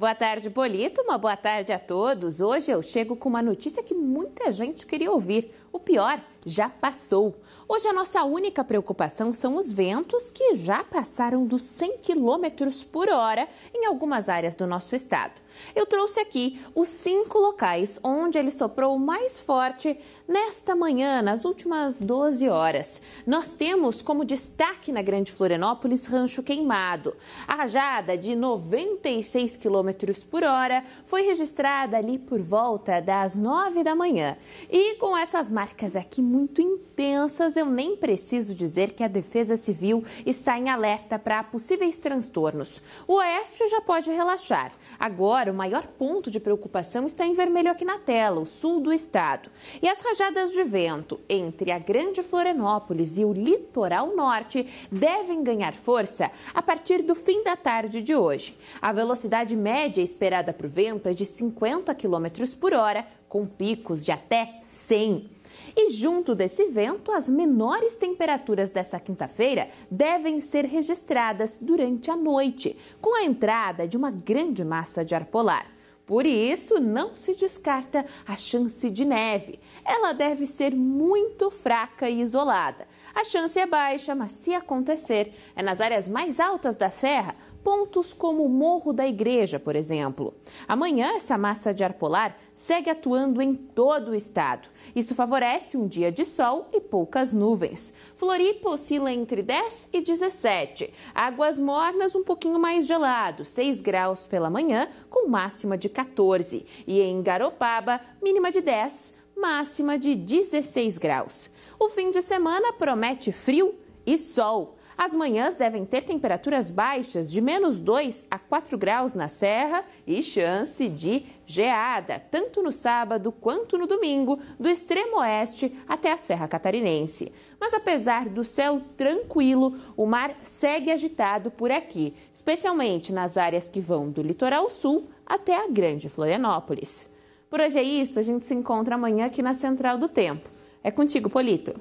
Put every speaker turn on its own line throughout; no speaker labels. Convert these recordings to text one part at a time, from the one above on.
Boa tarde, Polito. Uma boa tarde a todos. Hoje eu chego com uma notícia que muita gente queria ouvir. O pior já passou. Hoje a nossa única preocupação são os ventos que já passaram dos 100 km por hora em algumas áreas do nosso estado. Eu trouxe aqui os cinco locais onde ele soprou mais forte nesta manhã, nas últimas 12 horas. Nós temos como destaque na Grande Florianópolis Rancho Queimado. A rajada de 96 km por hora foi registrada ali por volta das 9 da manhã. E com essas marcas aqui muito intensas, eu nem preciso dizer que a Defesa Civil está em alerta para possíveis transtornos. O Oeste já pode relaxar. Agora, o maior ponto de preocupação está em vermelho aqui na tela, o sul do estado. E as rajadas de vento entre a Grande Florianópolis e o litoral norte devem ganhar força a partir do fim da tarde de hoje. A velocidade média esperada para o vento é de 50 km por hora com picos de até 100. E junto desse vento, as menores temperaturas dessa quinta-feira devem ser registradas durante a noite, com a entrada de uma grande massa de ar polar. Por isso, não se descarta a chance de neve. Ela deve ser muito fraca e isolada a chance é baixa, mas se acontecer, é nas áreas mais altas da serra, pontos como o Morro da Igreja, por exemplo. Amanhã, essa massa de ar polar segue atuando em todo o estado. Isso favorece um dia de sol e poucas nuvens. Floripa oscila entre 10 e 17. Águas mornas um pouquinho mais gelado, 6 graus pela manhã, com máxima de 14. E em Garopaba, mínima de 10 máxima de 16 graus. O fim de semana promete frio e sol. As manhãs devem ter temperaturas baixas de menos 2 a 4 graus na serra e chance de geada, tanto no sábado quanto no domingo, do extremo oeste até a Serra Catarinense. Mas apesar do céu tranquilo, o mar segue agitado por aqui, especialmente nas áreas que vão do litoral sul até a Grande Florianópolis. Por hoje é isso, a gente se encontra amanhã aqui na Central do Tempo. É contigo, Polito.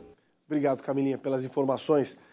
Obrigado, Camilinha, pelas informações.